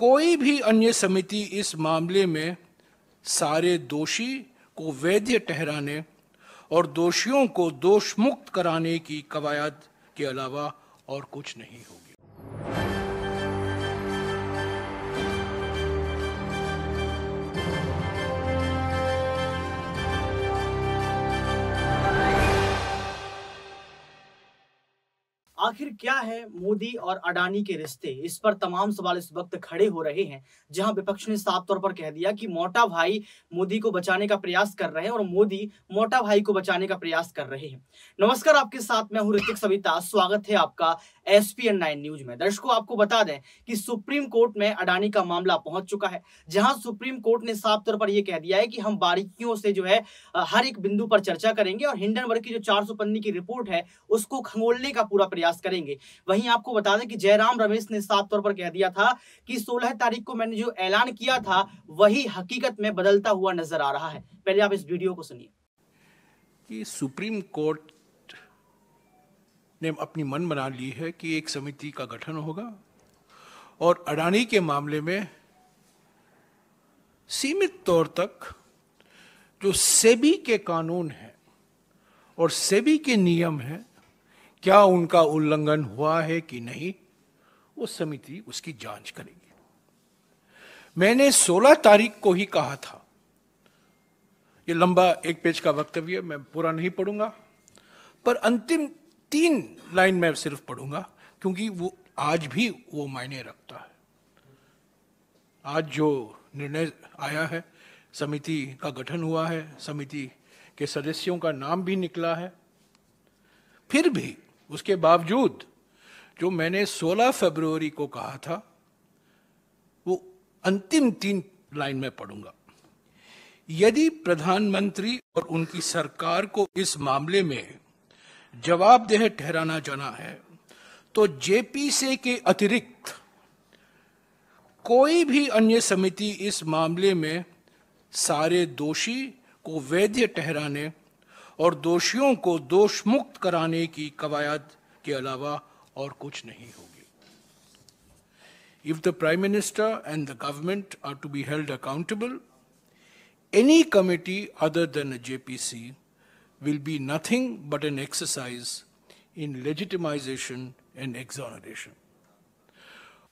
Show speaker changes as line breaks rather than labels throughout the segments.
कोई भी अन्य समिति इस मामले में सारे दोषी को वैध ठहराने और दोषियों को दोष मुक्त कराने की कवायद के अलावा और कुछ नहीं होगी
आखिर क्या है मोदी और अडानी के रिश्ते इस पर तमाम सवाल इस वक्त खड़े हो रहे हैं जहां विपक्ष ने साफ तौर पर कह दिया कि मोटा भाई मोदी को बचाने का प्रयास कर रहे हैं और मोदी मोटा भाई को बचाने का प्रयास कर रहे हैं नमस्कार आपके साथ मैं हूं ऋतिक सविता स्वागत है आपका एस पी न्यूज में दर्शकों आपको बता दें कि सुप्रीम कोर्ट में अडानी का मामला पहुंच चुका है जहां सुप्रीम कोर्ट ने साफ तौर पर यह कह दिया है कि हम बारीकियों से जो है हर एक बिंदु पर चर्चा करेंगे और हिंडनबर्ग की जो चार पन्नी की रिपोर्ट है उसको खंगोलने का पूरा प्रयास प्रयास करेंगे वहीं आपको बता दें कि जयराम रमेश ने साफ तौर पर कह दिया था कि 16 तारीख को मैंने जो ऐलान किया था वही हकीकत में बदलता हुआ नजर आ रहा है पहले आप इस वीडियो को सुनिए
कि सुप्रीम कोर्ट ने अपनी मन बना ली है कि एक समिति का गठन होगा और अडानी के मामले में सीमित तौर तक जो सेबी के कानून हैं और सेबी के नियम हैं क्या उनका उल्लंघन हुआ है कि नहीं वो समिति उसकी जांच करेगी मैंने 16 तारीख को ही कहा था ये लंबा एक पेज का वक्तव्य मैं पूरा नहीं पढ़ूंगा पर अंतिम तीन लाइन मैं सिर्फ पढ़ूंगा क्योंकि वो आज भी वो मायने रखता है आज जो निर्णय आया है समिति का गठन हुआ है समिति के सदस्यों का नाम भी निकला है फिर भी उसके बावजूद जो मैंने 16 फरवरी को कहा था वो अंतिम तीन लाइन में पढ़ूंगा यदि प्रधानमंत्री और उनकी सरकार को इस मामले में जवाबदेह ठहराना जाना है तो जेपीसी के अतिरिक्त कोई भी अन्य समिति इस मामले में सारे दोषी को वैध ठहराने और दोषियों को दोष मुक्त कराने की कवायद के अलावा और कुछ नहीं होगी if the prime minister and the government are to be held accountable any committee other than J P C will be nothing but an exercise in legitimisation and exoneration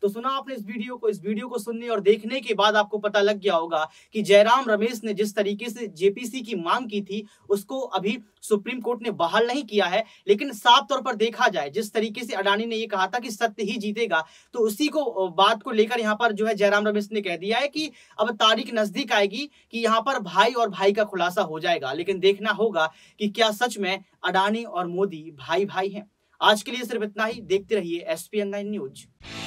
तो सुना आपने इस वीडियो को इस वीडियो को सुनने और देखने के बाद आपको पता लग गया होगा कि जयराम रमेश ने जिस तरीके से जेपीसी की मांग की थी उसको अभी सुप्रीम कोर्ट ने बहाल नहीं किया है लेकिन साफ तौर पर देखा जाए जिस तरीके से अडानी ने यह कहा था कि सत्य ही जीतेगा तो उसी को बात को लेकर यहाँ पर जो है जयराम रमेश ने कह दिया है कि अब तारीख नजदीक आएगी कि यहाँ पर भाई और भाई का खुलासा हो जाएगा लेकिन देखना होगा कि क्या सच में अडानी और मोदी भाई भाई हैं आज के लिए सिर्फ इतना ही देखते रहिए एस नाइन न्यूज